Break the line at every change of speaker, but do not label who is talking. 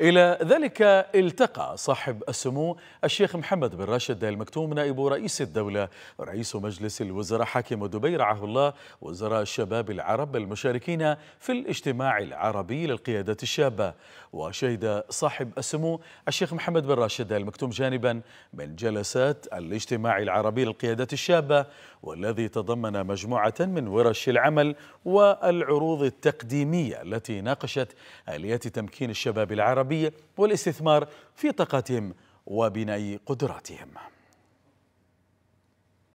إلى ذلك التقى صاحب السمو الشيخ محمد بن راشد المكتوم نائب رئيس الدولة رئيس مجلس الوزراء حاكم دبي رعاه الله وزراء الشباب العرب المشاركين في الاجتماع العربي للقيادة الشابة وشهد صاحب السمو الشيخ محمد بن راشد المكتوم جانبا من جلسات الاجتماع العربي للقيادة الشابة والذي تضمن مجموعة من ورش العمل والعروض التقديمية التي ناقشت آليات تمكين الشباب العرب العربية والاستثمار في طاقتهم وبناء قدراتهم